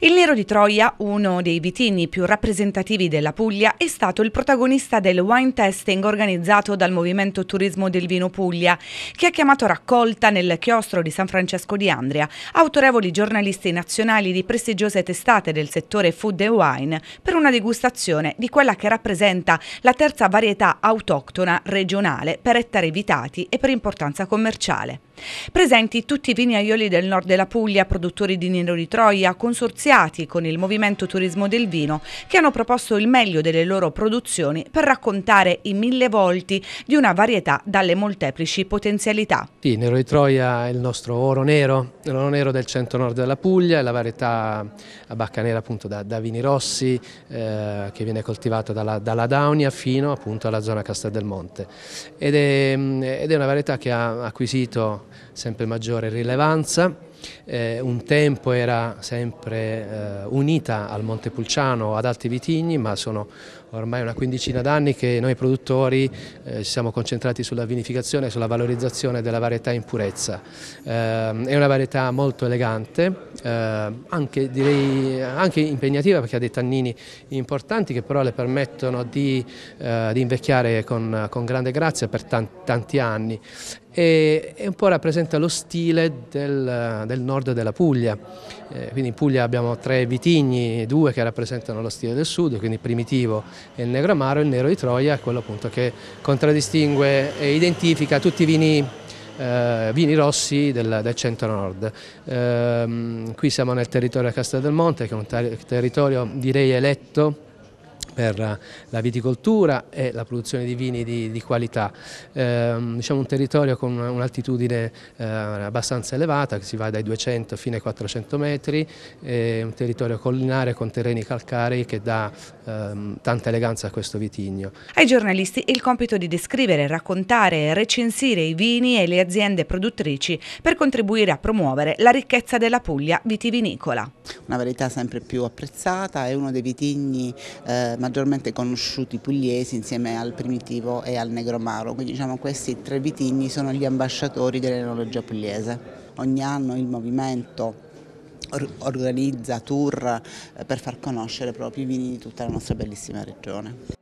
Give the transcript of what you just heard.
Il Nero di Troia, uno dei vitigni più rappresentativi della Puglia, è stato il protagonista del wine testing organizzato dal Movimento Turismo del Vino Puglia, che ha chiamato raccolta nel chiostro di San Francesco di Andria autorevoli giornalisti nazionali di prestigiose testate del settore food and wine per una degustazione di quella che rappresenta la terza varietà autoctona regionale per ettari vitati e per importanza commerciale. Presenti tutti i vignaioli del nord della Puglia, produttori di Nero di Troia, consorziati con il Movimento Turismo del Vino, che hanno proposto il meglio delle loro produzioni per raccontare i mille volti di una varietà dalle molteplici potenzialità. Sì, Nero di Troia è il nostro oro nero, l'oro nero del centro-nord della Puglia, è la varietà a bacca nera appunto da, da vini rossi eh, che viene coltivata dalla, dalla, Daunia fino appunto alla zona Castel del Monte ed è, mm, ed è una varietà che ha acquisito sempre maggiore rilevanza. Eh, un tempo era sempre eh, unita al Monte Pulciano, ad Alti Vitigni, ma sono ormai una quindicina d'anni che noi produttori eh, ci siamo concentrati sulla vinificazione e sulla valorizzazione della varietà in purezza. Ehm, è una varietà molto elegante, eh, anche, direi, anche, impegnativa perché ha dei tannini importanti che però le permettono di, eh, di invecchiare con, con, grande grazia per tanti, tanti anni e, e, un po' rappresenta lo stile del, del nord della Puglia, eh, quindi in Puglia abbiamo tre vitigni, due che rappresentano lo stile del sud, quindi primitivo e il negro amaro, il nero di Troia è quello appunto che contraddistingue e identifica tutti i vini eh, vini rossi del, del centro-nord. Eh, qui siamo nel territorio a Castel del Monte, che è un ter territorio direi eletto per la viticoltura e la produzione di vini di, di qualità. Eh, diciamo un territorio con un'altitudine eh, abbastanza elevata, che si va dai 200 fino ai 400 metri, eh, un territorio collinare con terreni calcarei che dà ehm, tanta eleganza a questo vitigno. Ai giornalisti il compito di descrivere, raccontare e recensire i vini e le aziende produttrici per contribuire a promuovere la ricchezza della Puglia vitivinicola. Una varietà sempre più apprezzata, è uno dei vitigni eh, maggiormente conosciuti pugliesi insieme al primitivo e al negromaro, quindi diciamo questi tre vitigni sono gli ambasciatori dell'enologia pugliese. Ogni anno il movimento organizza tour eh, per far conoscere proprio i vini di tutta la nostra bellissima regione.